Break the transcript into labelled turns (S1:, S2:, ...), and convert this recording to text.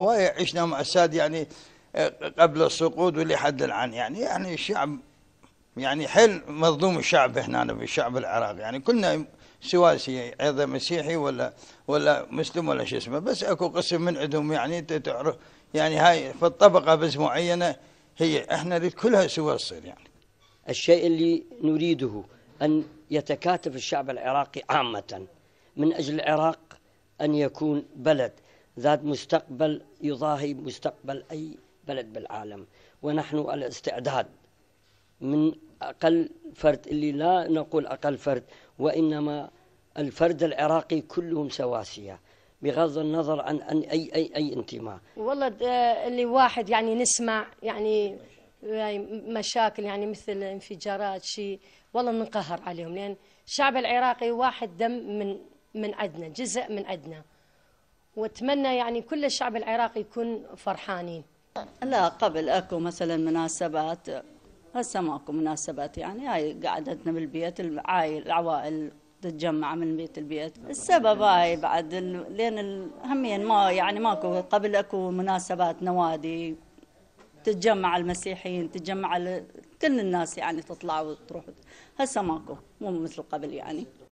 S1: وعشنا مع الساد يعني آه، قبل السقوط واللي حد الآن يعني يعني الشعب يعني حل مظلوم الشعب هنا في الشعب العراقي يعني كلنا سواسي ايضا مسيحي ولا ولا مسلم ولا شو اسمه بس اكو قسم من عندهم يعني انت تعرف يعني هاي في الطبقه بس معينه هي احنا نريد كلها سوى تصير يعني الشيء اللي نريده ان يتكاتف الشعب العراقي
S2: عامه من اجل العراق ان يكون بلد ذات مستقبل يضاهي مستقبل أي بلد بالعالم ونحن على استعداد من أقل فرد اللي لا نقول أقل فرد وإنما الفرد العراقي كلهم سواسية بغض النظر عن أي أي أي انتماء
S3: والله اللي واحد يعني نسمع يعني مشاكل يعني مثل انفجارات شيء والله ننقهر عليهم لأن الشعب العراقي واحد دم من من عدنا جزء من عدنا واتمنى يعني كل الشعب العراقي يكون فرحانين لا
S4: قبل اكو مثلا مناسبات هسه ماكو مناسبات يعني هاي قعدتنا بالبيت العائل العوائل تتجمع من بيت البيت السبب هاي بعد لان لين همين ما يعني ماكو قبل اكو مناسبات نوادي تتجمع المسيحيين تتجمع كل الناس يعني تطلع وتروح هسه ماكو مو مثل قبل يعني